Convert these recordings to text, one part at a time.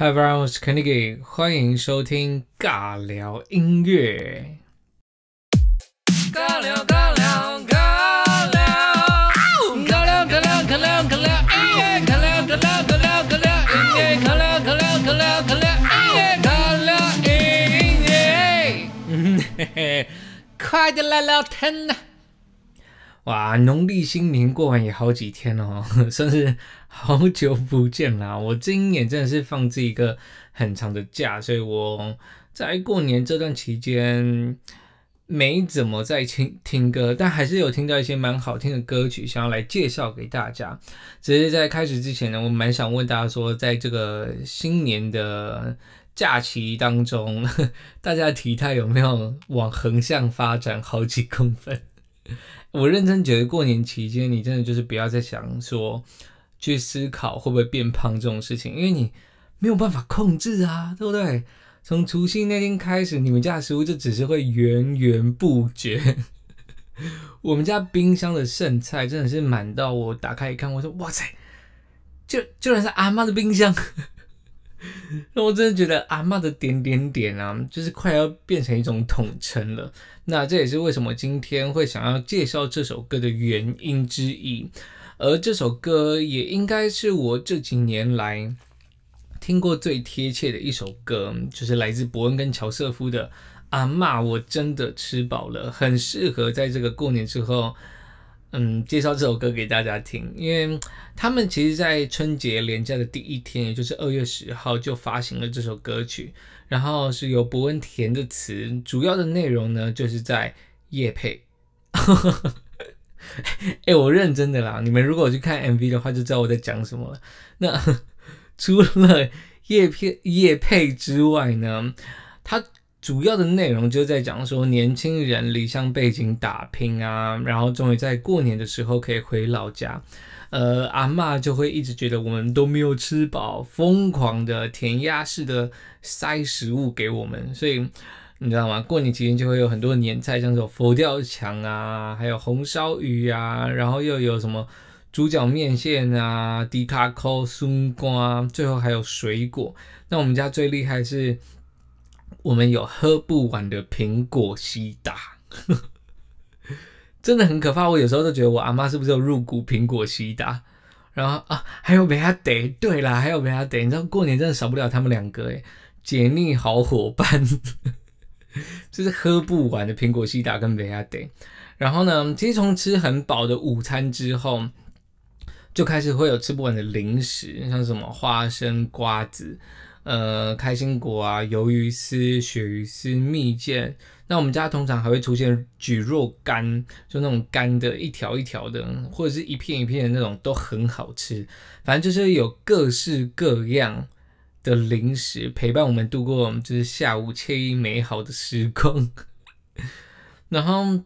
Hi e v e r y o n e 我是肯尼基，欢迎收听尬聊音乐。尬聊尬聊尬聊，尬聊尬聊尬聊尬聊，哎，尬聊尬聊尬聊尬聊，哎，尬聊尬聊尬聊尬聊，哎，尬聊音乐。快点来聊天呐！哇，农历新年过完也好几天了，算是好久不见啦。我今年真的是放这一个很长的假，所以我在过年这段期间没怎么在听听歌，但还是有听到一些蛮好听的歌曲，想要来介绍给大家。只是在开始之前呢，我蛮想问大家说，在这个新年的假期当中，大家体态有没有往横向发展好几公分？我认真觉得，过年期间你真的就是不要再想说，去思考会不会变胖这种事情，因为你没有办法控制啊，对不对？从除夕那天开始，你们家的食物就只是会源源不绝。我们家冰箱的剩菜真的是满到我打开一看，我说哇塞，就就然是阿妈的冰箱。那我真的觉得阿妈的点点点啊，就是快要变成一种统称了。那这也是为什么今天会想要介绍这首歌的原因之一。而这首歌也应该是我这几年来听过最贴切的一首歌，就是来自伯恩跟乔瑟夫的《阿妈》，我真的吃饱了，很适合在这个过年之后。嗯，介绍这首歌给大家听，因为他们其实在春节连假的第一天，也就是二月十号就发行了这首歌曲，然后是由伯文填的词，主要的内容呢就是在叶呵。哎，我认真的啦，你们如果去看 MV 的话，就知道我在讲什么了。那 除了叶片叶配之外呢，他。主要的内容就在讲说，年轻人离乡背景打拼啊，然后终于在过年的时候可以回老家，呃，阿妈就会一直觉得我们都没有吃饱，疯狂的填鸭式的塞食物给我们，所以你知道吗？过年期间就会有很多年菜，像这种佛跳墙啊，还有红烧鱼啊，然后又有什么猪脚面线啊、迪卡扣松瓜，最后还有水果。那我们家最厉害是。我们有喝不完的苹果西打，真的很可怕。我有时候都觉得我阿妈是不是有入股苹果西打？然后啊，还有美他奶，对啦，还有美他奶，你知道过年真的少不了他们两个，哎，解腻好伙伴，就是喝不完的苹果西打跟美他奶。然后呢，其实从吃很饱的午餐之后，就开始会有吃不完的零食，像什么花生、瓜子。呃，开心果啊，鱿鱼丝、鳕鱼丝、蜜饯，那我们家通常还会出现举肉干，就那种干的，一条一条的，或者是一片一片的那种，都很好吃。反正就是有各式各样的零食陪伴我们度过我们就是下午惬意美好的时光。然后。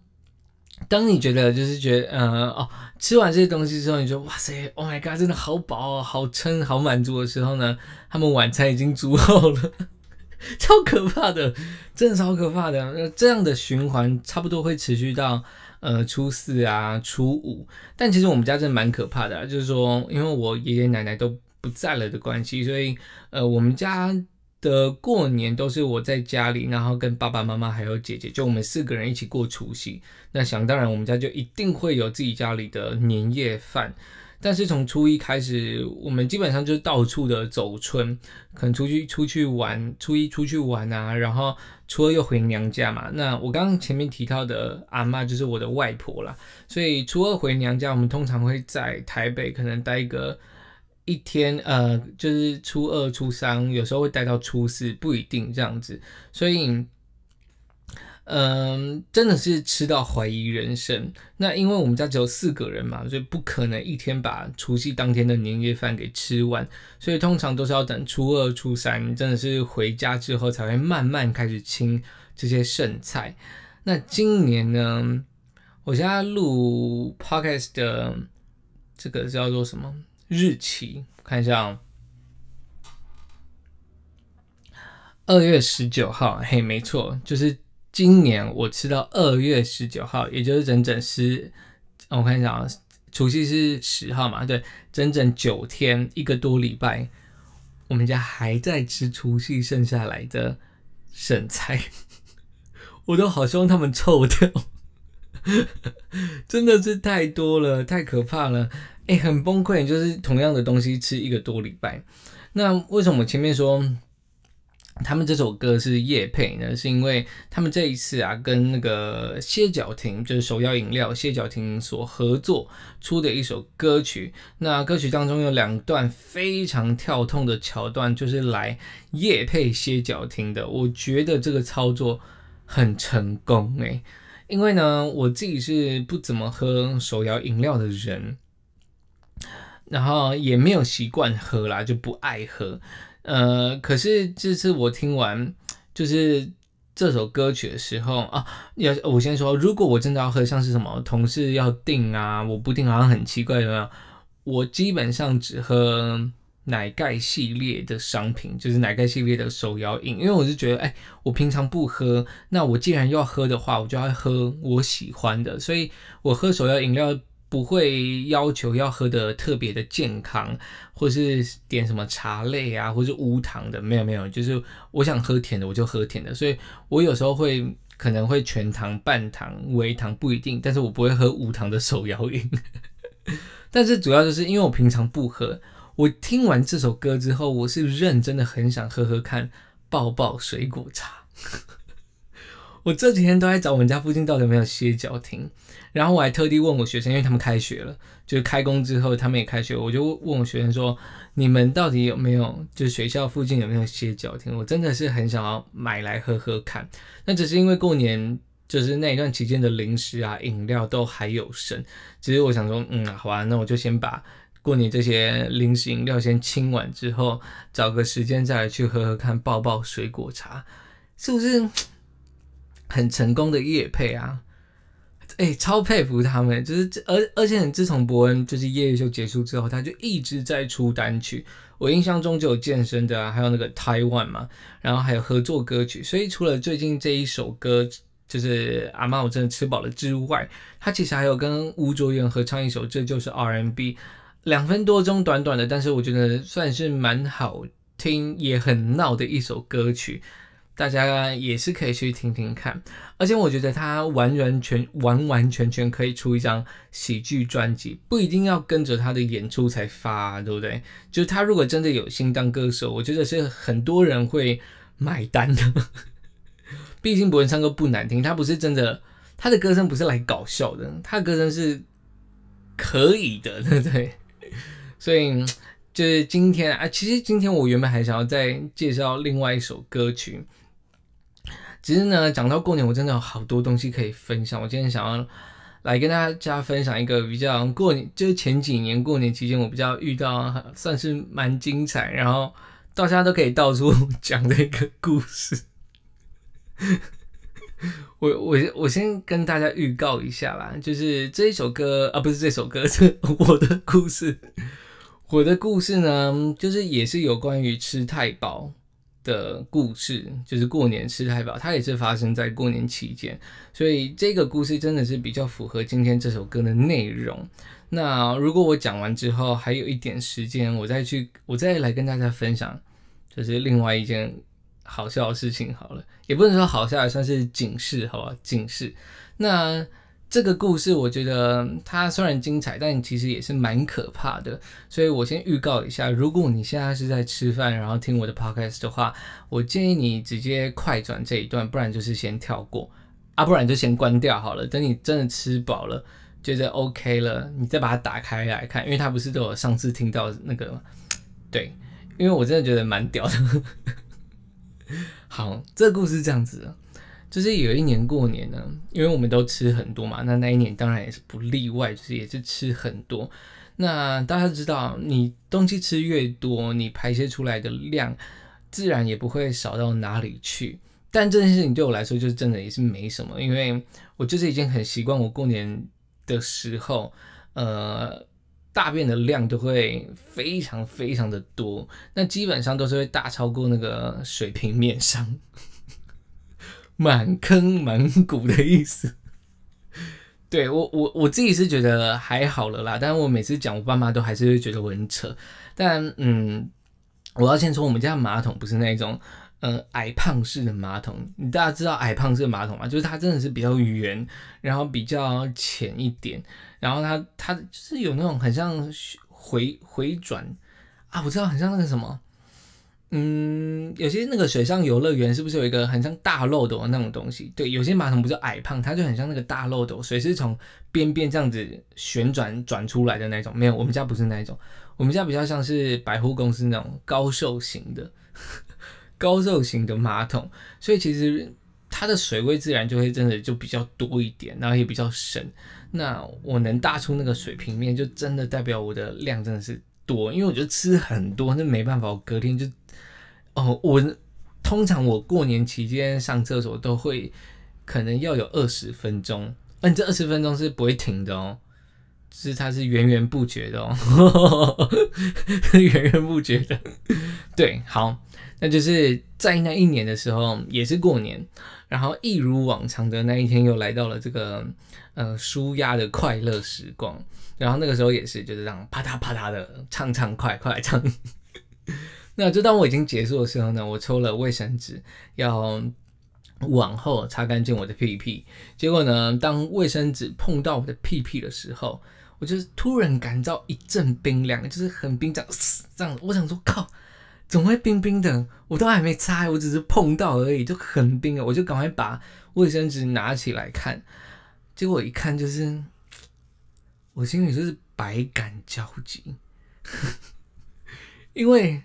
当你觉得就是觉得，呃，哦，吃完这些东西之后，你说哇塞，Oh my god，真的好饱，好撑，好满足的时候呢，他们晚餐已经煮好了，超可怕的，真的超可怕的。那这样的循环差不多会持续到呃初四啊初五。但其实我们家真的蛮可怕的，就是说，因为我爷爷奶奶都不在了的关系，所以呃，我们家。的过年都是我在家里，然后跟爸爸妈妈还有姐姐，就我们四个人一起过除夕。那想当然，我们家就一定会有自己家里的年夜饭。但是从初一开始，我们基本上就是到处的走村，可能出去出去玩，初一出去玩啊，然后初二又回娘家嘛。那我刚刚前面提到的阿妈就是我的外婆啦，所以初二回娘家，我们通常会在台北可能待一个。一天，呃，就是初二、初三，有时候会待到初四，不一定这样子。所以，嗯，真的是吃到怀疑人生。那因为我们家只有四个人嘛，所以不可能一天把除夕当天的年夜饭给吃完。所以通常都是要等初二、初三，真的是回家之后才会慢慢开始清这些剩菜。那今年呢，我现在录 podcast 的这个叫做什么？日期看一下，二月十九号，嘿，没错，就是今年我吃到二月十九号，也就是整整十，我看一下啊，除夕是十号嘛，对，整整九天，一个多礼拜，我们家还在吃除夕剩下来的剩菜，我都好希望他们臭掉。真的是太多了，太可怕了，哎，很崩溃。就是同样的东西吃一个多礼拜，那为什么前面说他们这首歌是夜配呢？是因为他们这一次啊，跟那个歇脚亭，就是首要饮料歇脚亭所合作出的一首歌曲。那歌曲当中有两段非常跳痛的桥段，就是来夜配歇脚亭的。我觉得这个操作很成功，哎。因为呢，我自己是不怎么喝手摇饮料的人，然后也没有习惯喝啦，就不爱喝。呃，可是这次我听完就是这首歌曲的时候啊，要我先说，如果我真的要喝，像是什么同事要订啊，我不订好像很奇怪，有没有？我基本上只喝。奶盖系列的商品，就是奶盖系列的手摇饮，因为我是觉得，哎，我平常不喝，那我既然要喝的话，我就要喝我喜欢的，所以我喝手摇饮料不会要求要喝的特别的健康，或是点什么茶类啊，或是无糖的，没有没有，就是我想喝甜的我就喝甜的，所以我有时候会可能会全糖、半糖、微糖不一定，但是我不会喝无糖的手摇饮，但是主要就是因为我平常不喝。我听完这首歌之后，我是认真的很想喝喝看抱抱水果茶。我这几天都在找我们家附近到底有没有歇脚亭，然后我还特地问我学生，因为他们开学了，就是开工之后他们也开学，我就问我学生说，你们到底有没有就是学校附近有没有歇脚亭？我真的是很想要买来喝喝看。那只是因为过年就是那一段期间的零食啊饮料都还有剩，其实我想说，嗯，好吧，那我就先把。过年这些零食饮料先清完之后，找个时间再来去喝喝看，爆爆水果茶，是不是很成功的夜配啊？哎，超佩服他们，就是而而且自从伯恩就是夜夜秀结束之后，他就一直在出单曲。我印象中就有健身的啊，还有那个 Taiwan 嘛，然后还有合作歌曲。所以除了最近这一首歌，就是阿妈我真的吃饱了之外，他其实还有跟吴卓源合唱一首《这就是 r N b 两分多钟，短短的，但是我觉得算是蛮好听，也很闹的一首歌曲，大家也是可以去听听看。而且我觉得他完完全完完全全可以出一张喜剧专辑，不一定要跟着他的演出才发，对不对？就是他如果真的有心当歌手，我觉得是很多人会买单的。毕竟博人唱歌不难听，他不是真的，他的歌声不是来搞笑的，他的歌声是可以的，对不对？所以就是今天啊，其实今天我原本还想要再介绍另外一首歌曲。其实呢，讲到过年，我真的有好多东西可以分享。我今天想要来跟大家分享一个比较过年，就是前几年过年期间我比较遇到算是蛮精彩，然后大家都可以到处讲的一个 故事。我我我先跟大家预告一下啦，就是这一首歌啊，不是这首歌，是 我的故事。我的故事呢，就是也是有关于吃太饱的故事，就是过年吃太饱，它也是发生在过年期间，所以这个故事真的是比较符合今天这首歌的内容。那如果我讲完之后还有一点时间，我再去我再来跟大家分享，就是另外一件好笑的事情好了，也不能说好笑，算是警示好吧，警示。那。这个故事我觉得它虽然精彩，但其实也是蛮可怕的。所以我先预告一下，如果你现在是在吃饭，然后听我的 podcast 的话，我建议你直接快转这一段，不然就是先跳过啊，不然就先关掉好了。等你真的吃饱了，觉得 OK 了，你再把它打开来看，因为它不是对我上次听到那个，对，因为我真的觉得蛮屌的。好，这个故事这样子的。就是有一年过年呢，因为我们都吃很多嘛，那那一年当然也是不例外，就是也是吃很多。那大家知道，你东西吃越多，你排泄出来的量自然也不会少到哪里去。但这件事情对我来说，就是真的也是没什么，因为我就是已经很习惯，我过年的时候，呃，大便的量都会非常非常的多，那基本上都是会大超过那个水平面上。满坑满谷的意思，对我我我自己是觉得还好了啦，但是我每次讲，我爸妈都还是会觉得我很扯。但嗯，我要先说，我们家马桶不是那种嗯矮胖式的马桶，你大家知道矮胖式马桶吗？就是它真的是比较圆，然后比较浅一点，然后它它就是有那种很像回回转啊，我知道很像那个什么。嗯，有些那个水上游乐园是不是有一个很像大漏斗的那种东西？对，有些马桶不是矮胖，它就很像那个大漏斗，水是从边边这样子旋转转出来的那种。没有，我们家不是那一种，我们家比较像是百货公司那种高瘦型的高瘦型的马桶，所以其实它的水位自然就会真的就比较多一点，然后也比较深。那我能大出那个水平面，就真的代表我的量真的是多，因为我觉得吃很多，那没办法，我隔天就。哦，我通常我过年期间上厕所都会可能要有二十分钟，嗯，这二十分钟是不会停的哦，是它是源源不绝的哦，源源不绝的。对，好，那就是在那一年的时候也是过年，然后一如往常的那一天又来到了这个呃舒压的快乐时光，然后那个时候也是就是这样啪嗒啪嗒的唱唱快快唱。那就当我已经结束的时候呢，我抽了卫生纸，要往后擦干净我的屁屁。结果呢，当卫生纸碰到我的屁屁的时候，我就是突然感到一阵冰凉，就是很冰，这样。我想说，靠，怎么会冰冰的？我都还没擦，我只是碰到而已，就很冰啊！我就赶快把卫生纸拿起来看，结果一看就是，我心里就是百感交集，因为。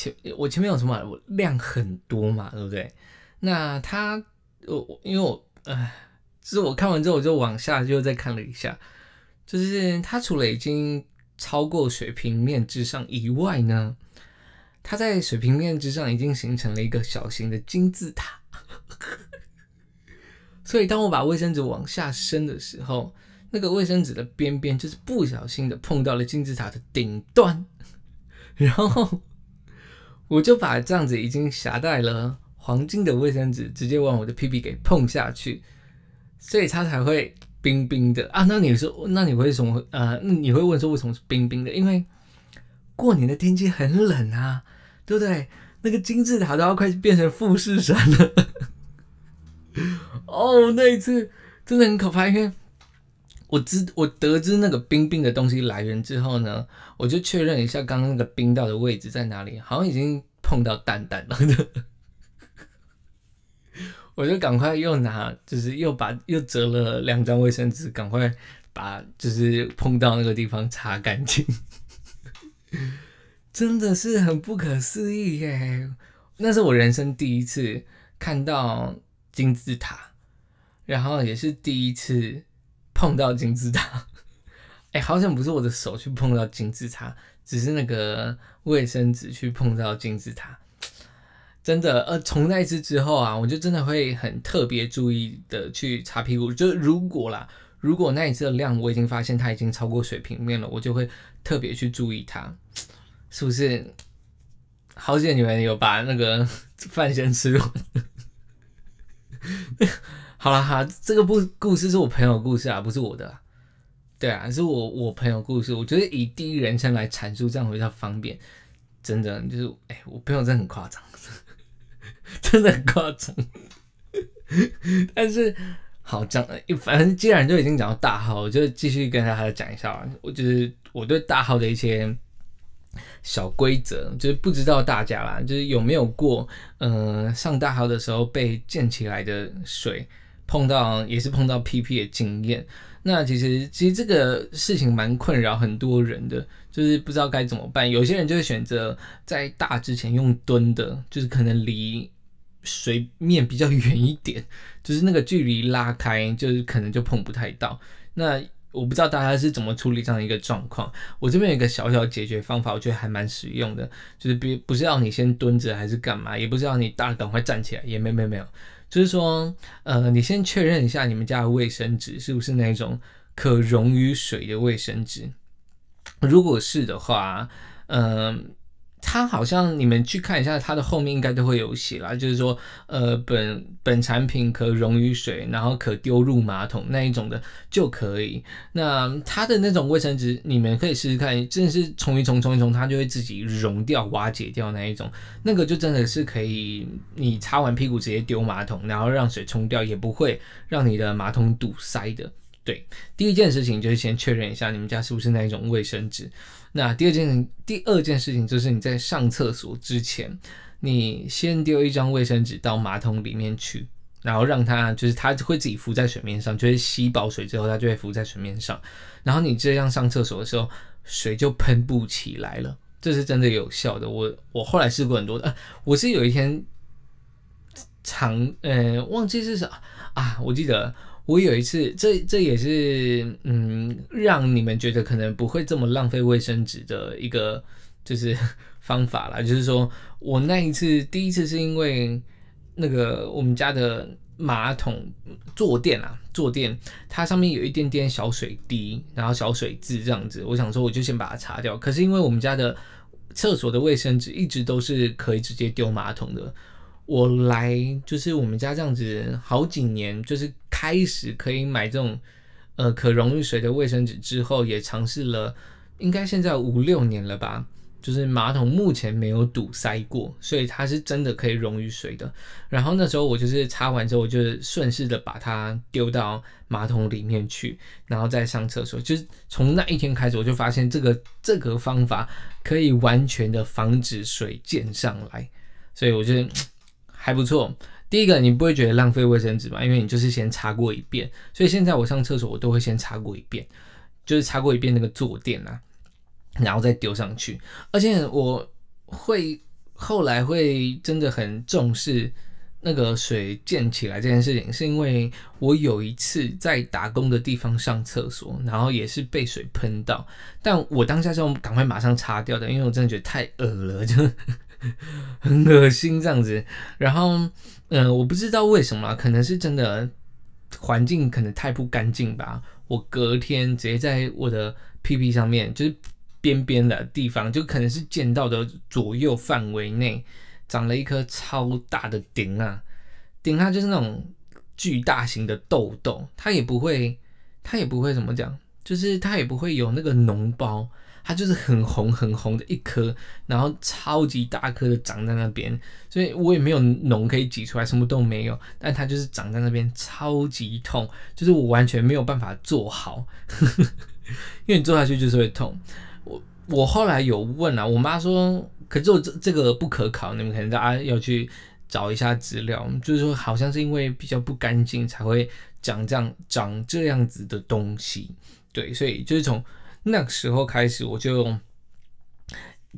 前我前面有什么我量很多嘛，对不对？那他，我因为我，唉，就是我看完之后，我就往下就再看了一下，就是他除了已经超过水平面之上以外呢，他在水平面之上已经形成了一个小型的金字塔。所以当我把卫生纸往下伸的时候，那个卫生纸的边边就是不小心的碰到了金字塔的顶端，然后。我就把这样子已经夹带了黄金的卫生纸直接往我的屁屁给碰下去，所以它才会冰冰的啊！那你说，那你会什么？呃，你会问说为什么是冰冰的？因为过年的天气很冷啊，对不对？那个金字塔都要快变成富士山了。哦，那一次真的很可怕，因为。我知我得知那个冰冰的东西来源之后呢，我就确认一下刚刚那个冰到的位置在哪里，好像已经碰到蛋蛋了。我就赶快又拿，就是又把又折了两张卫生纸，赶快把就是碰到那个地方擦干净。真的是很不可思议耶！那是我人生第一次看到金字塔，然后也是第一次。碰到金字塔，哎，好像不是我的手去碰到金字塔，只是那个卫生纸去碰到金字塔。真的，呃，从那一次之后啊，我就真的会很特别注意的去擦屁股。就是如果啦，如果那一次的量我已经发现它已经超过水平面了，我就会特别去注意它。是不是？好几你们有把那个饭先吃。好了哈，这个故故事是我朋友故事啊，不是我的。对啊，是我我朋友故事。我觉得以第一人称来阐述这样比较方便。真的就是，哎，我朋友真的很夸张，真的很夸张。但是好讲，反正既然都已经讲到大号，我就继续跟大家讲一下吧。我就是我对大号的一些小规则，就是不知道大家啦，就是有没有过，嗯，上大号的时候被溅起来的水。碰到也是碰到 PP 的经验，那其实其实这个事情蛮困扰很多人的，就是不知道该怎么办。有些人就会选择在大之前用蹲的，就是可能离水面比较远一点，就是那个距离拉开，就是可能就碰不太到。那我不知道大家是怎么处理这样一个状况。我这边有一个小小解决方法，我觉得还蛮实用的，就是比不知道你先蹲着还是干嘛，也不知道你大赶快站起来，也没没没有。就是说，呃，你先确认一下你们家的卫生纸是不是那种可溶于水的卫生纸。如果是的话，嗯。它好像你们去看一下，它的后面应该都会有写啦，就是说，呃，本本产品可溶于水，然后可丢入马桶那一种的就可以。那它的那种卫生纸，你们可以试试看，真的是冲一冲，冲一冲，它就会自己溶掉、瓦解掉那一种，那个就真的是可以，你擦完屁股直接丢马桶，然后让水冲掉，也不会让你的马桶堵塞的。对，第一件事情就是先确认一下你们家是不是那一种卫生纸。那第二件第二件事情就是你在上厕所之前，你先丢一张卫生纸到马桶里面去，然后让它就是它会自己浮在水面上，就会吸饱水之后它就会浮在水面上，然后你这样上厕所的时候水就喷不起来了，这是真的有效的。我我后来试过很多的，我是有一天长呃忘记是啥啊，我记得。我有一次，这这也是嗯，让你们觉得可能不会这么浪费卫生纸的一个就是 方法啦。就是说我那一次第一次是因为那个我们家的马桶坐垫啊，坐垫它上面有一点点小水滴，然后小水渍这样子，我想说我就先把它擦掉。可是因为我们家的厕所的卫生纸一直都是可以直接丢马桶的。我来就是我们家这样子好几年，就是开始可以买这种呃可溶于水的卫生纸之后，也尝试了，应该现在五六年了吧，就是马桶目前没有堵塞过，所以它是真的可以溶于水的。然后那时候我就是擦完之后，我就顺势的把它丢到马桶里面去，然后再上厕所。就是从那一天开始，我就发现这个这个方法可以完全的防止水溅上来，所以我就还不错。第一个，你不会觉得浪费卫生纸吧？因为你就是先擦过一遍，所以现在我上厕所我都会先擦过一遍，就是擦过一遍那个坐垫啊，然后再丢上去。而且我会后来会真的很重视那个水溅起来这件事情，是因为我有一次在打工的地方上厕所，然后也是被水喷到，但我当下是要赶快马上擦掉的，因为我真的觉得太恶了，就。很恶心这样子，然后，嗯，我不知道为什么，可能是真的环境可能太不干净吧。我隔天直接在我的屁屁上面，就是边边的地方，就可能是见到的左右范围内长了一颗超大的顶啊，顶它就是那种巨大型的痘痘，它也不会，它也不会怎么讲，就是它也不会有那个脓包。它就是很红很红的一颗，然后超级大颗的长在那边，所以我也没有脓可以挤出来，什么都没有。但它就是长在那边，超级痛，就是我完全没有办法做好，因为你做下去就是会痛。我我后来有问啊，我妈说，可是我这这个不可考，你们可能大家要去找一下资料，就是说好像是因为比较不干净才会长这样长这样子的东西。对，所以就是从。那个时候开始，我就，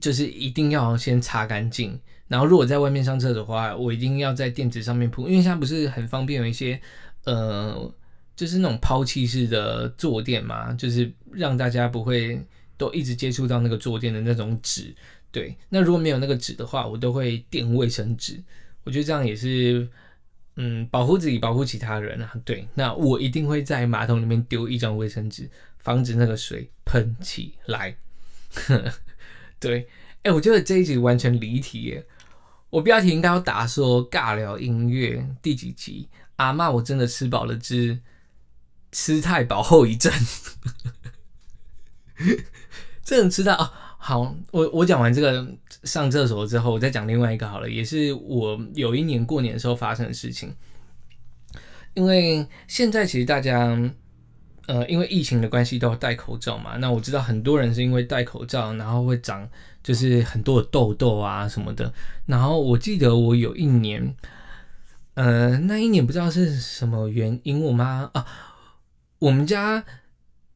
就是一定要先擦干净。然后如果在外面上厕所的话，我一定要在垫子上面铺，因为现在不是很方便，有一些，呃，就是那种抛弃式的坐垫嘛，就是让大家不会都一直接触到那个坐垫的那种纸。对，那如果没有那个纸的话，我都会垫卫生纸。我觉得这样也是，嗯，保护自己，保护其他人啊。对，那我一定会在马桶里面丢一张卫生纸，防止那个水。喷起来，对，哎，我觉得这一集完全离题耶。我标题应该要打说“尬聊音乐第几集”。阿妈，我真的吃饱了之，吃太饱后遗症。这 人吃到啊，好，我我讲完这个上厕所之后，我再讲另外一个好了，也是我有一年过年时候发生的事情。因为现在其实大家。呃，因为疫情的关系，都要戴口罩嘛。那我知道很多人是因为戴口罩，然后会长就是很多的痘痘啊什么的。然后我记得我有一年，呃，那一年不知道是什么原因，我妈啊，我们家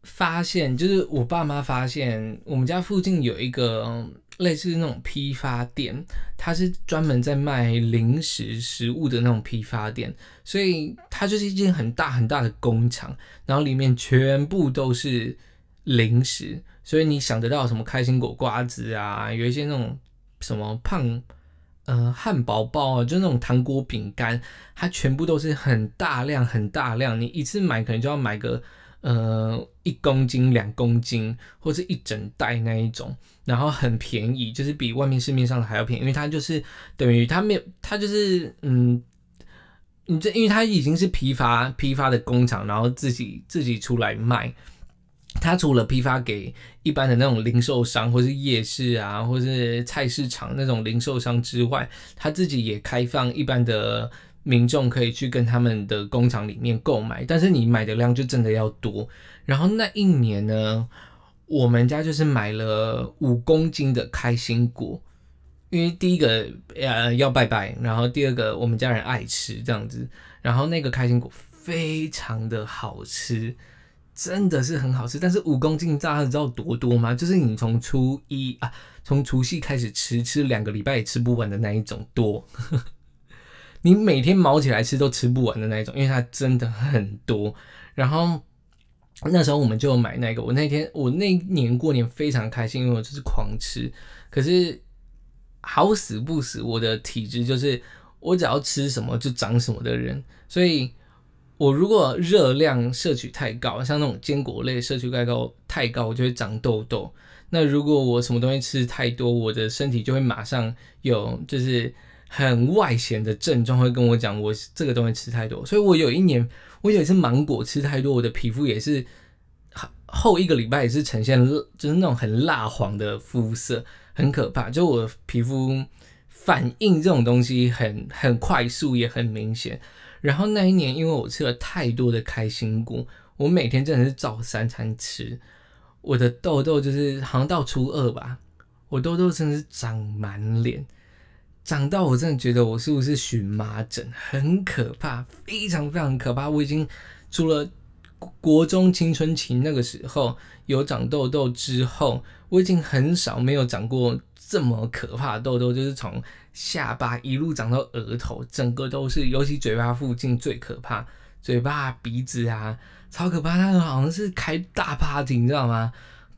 发现就是我爸妈发现，我们家附近有一个。类似那种批发店，它是专门在卖零食食物的那种批发店，所以它就是一间很大很大的工厂，然后里面全部都是零食，所以你想得到什么开心果、瓜子啊，有一些那种什么胖，呃，汉堡包，啊，就那种糖果、饼干，它全部都是很大量、很大量，你一次买可能就要买个呃一公斤、两公斤，或者一整袋那一种。然后很便宜，就是比外面市面上的还要便宜，因为它就是等于它没有，它就是嗯，你这因为它已经是批发批发的工厂，然后自己自己出来卖。它除了批发给一般的那种零售商，或是夜市啊，或是菜市场那种零售商之外，他自己也开放一般的民众可以去跟他们的工厂里面购买，但是你买的量就真的要多。然后那一年呢？我们家就是买了五公斤的开心果，因为第一个呃要拜拜，然后第二个我们家人爱吃这样子，然后那个开心果非常的好吃，真的是很好吃。但是五公斤大你知道多多吗？就是你从初一啊，从除夕开始吃，吃两个礼拜也吃不完的那一种多，你每天毛起来吃都吃不完的那一种，因为它真的很多。然后。那时候我们就买那个。我那天我那年过年非常开心，因为我就是狂吃。可是好死不死，我的体质就是我只要吃什么就长什么的人。所以，我如果热量摄取太高，像那种坚果类摄取太高太高，我就会长痘痘。那如果我什么东西吃太多，我的身体就会马上有就是很外显的症状，会跟我讲我这个东西吃太多。所以我有一年。我有一是芒果吃太多，我的皮肤也是后一个礼拜也是呈现就是那种很蜡黄的肤色，很可怕。就我皮肤反应这种东西很很快速，也很明显。然后那一年因为我吃了太多的开心果，我每天真的是早三餐吃，我的痘痘就是好像到初二吧，我痘痘真的是长满脸。长到我真的觉得我是不是荨麻疹，很可怕，非常非常可怕。我已经除了国国中青春期那个时候有长痘痘之后，我已经很少没有长过这么可怕的痘痘，就是从下巴一路长到额头，整个都是，尤其嘴巴附近最可怕，嘴巴、鼻子啊，超可怕。那个好像是开大 party，你知道吗？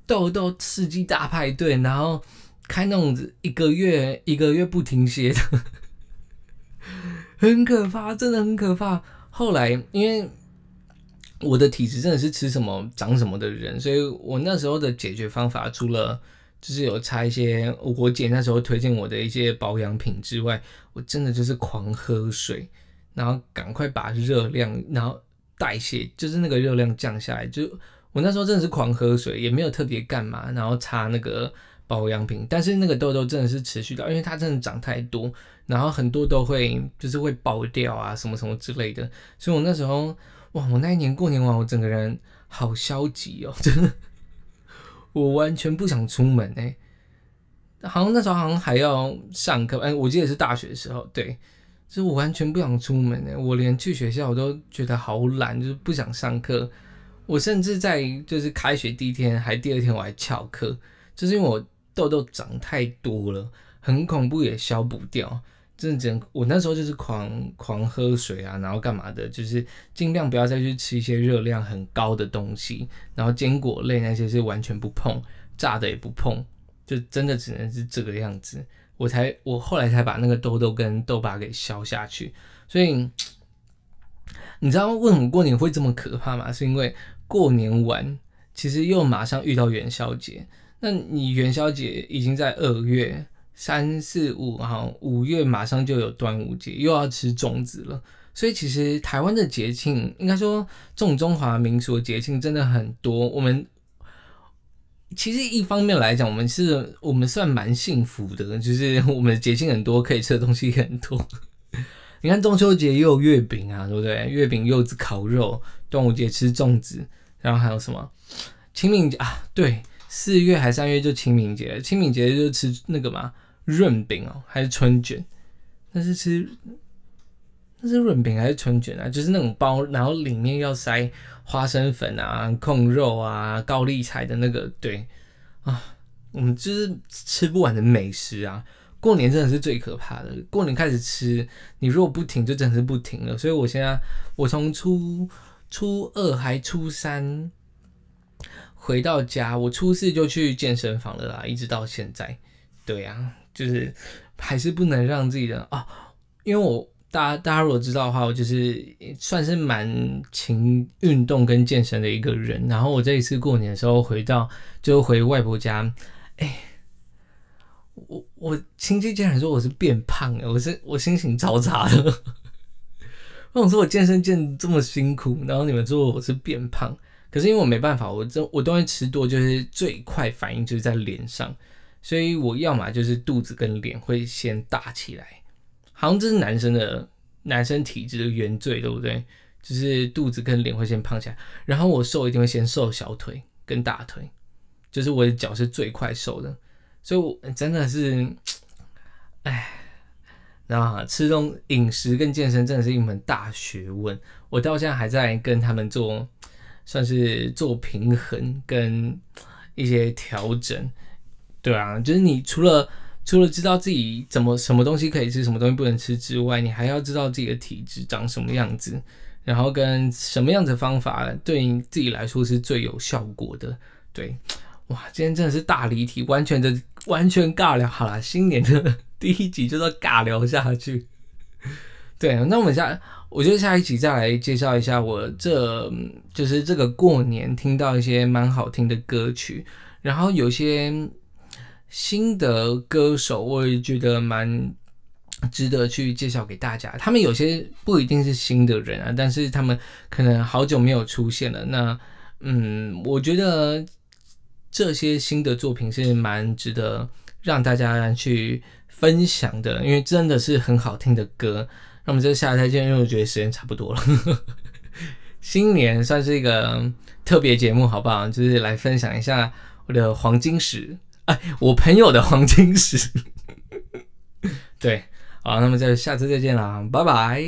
痘痘刺激大派对，然后。开那种一个月一个月不停歇的，很可怕，真的很可怕。后来因为我的体质真的是吃什么长什么的人，所以我那时候的解决方法除了就是有擦一些我姐那时候推荐我的一些保养品之外，我真的就是狂喝水，然后赶快把热量，然后代谢就是那个热量降下来。就我那时候真的是狂喝水，也没有特别干嘛，然后擦那个。保养品，但是那个痘痘真的是持续到，因为它真的长太多，然后很多都会就是会爆掉啊，什么什么之类的。所以我那时候哇，我那一年过年完，我整个人好消极哦，真的，我完全不想出门哎，好像那时候好像还要上课，哎，我记得是大学的时候，对，就是我完全不想出门哎，我连去学校我都觉得好懒，就是不想上课，我甚至在就是开学第一天还第二天我还翘课，就是因为我。痘痘长太多了，很恐怖，也消不掉，真的只能我那时候就是狂狂喝水啊，然后干嘛的，就是尽量不要再去吃一些热量很高的东西，然后坚果类那些是完全不碰，炸的也不碰，就真的只能是这个样子，我才我后来才把那个痘痘跟痘疤给消下去。所以你知道为什么过年会这么可怕吗？是因为过年完，其实又马上遇到元宵节。那你元宵节已经在二月三四五，哈，五月马上就有端午节，又要吃粽子了。所以其实台湾的节庆，应该说这种中华民俗节庆真的很多。我们其实一方面来讲，我们是我们算蛮幸福的，就是我们的节庆很多，可以吃的东西很多。你看中秋节有月饼啊，对不对？月饼、柚子、烤肉；端午节吃粽子，然后还有什么清明节啊？对。四月还三月就清明节，清明节就吃那个嘛润饼哦，还是春卷？那是吃那是润饼还是春卷啊？就是那种包，然后里面要塞花生粉啊、控肉啊、高丽菜的那个，对啊，我们就是吃不完的美食啊。过年真的是最可怕的，过年开始吃，你如果不停就真的是不停了。所以我现在我从初初二还初三。回到家，我初四就去健身房了啦，一直到现在。对呀，就是还是不能让自己的啊，因为我大家大家如果知道的话，我就是算是蛮勤运动跟健身的一个人。然后我这一次过年的时候回到，就回外婆家，哎，我我亲戚竟然说我是变胖，了，我是我心情超差的。我总说我健身健这么辛苦，然后你们说我是变胖。可是因为我没办法，我这我东西吃多就是最快反应就是在脸上，所以我要嘛就是肚子跟脸会先大起来，好像这是男生的男生体质的原罪，对不对？就是肚子跟脸会先胖起来，然后我瘦一定会先瘦小腿跟大腿，就是我的脚是最快瘦的，所以我真的是，哎，那吃东饮食跟健身真的是一门大学问，我到现在还在跟他们做。算是做平衡跟一些调整，对啊，就是你除了除了知道自己怎么什么东西可以吃，什么东西不能吃之外，你还要知道自己的体质长什么样子，然后跟什么样的方法对你自己来说是最有效果的。对，哇，今天真的是大离题，完全的完全尬聊，好了，新年的 第一集就尬聊下去。对，那我们下。我就下一期再来介绍一下，我这就是这个过年听到一些蛮好听的歌曲，然后有些新的歌手我也觉得蛮值得去介绍给大家。他们有些不一定是新的人啊，但是他们可能好久没有出现了。那嗯，我觉得这些新的作品是蛮值得让大家去分享的，因为真的是很好听的歌。那么这下次再见，因为我觉得时间差不多了。新年算是一个特别节目，好不好？就是来分享一下我的黄金史，哎，我朋友的黄金史。对，好，那么就下次再见啦，拜拜。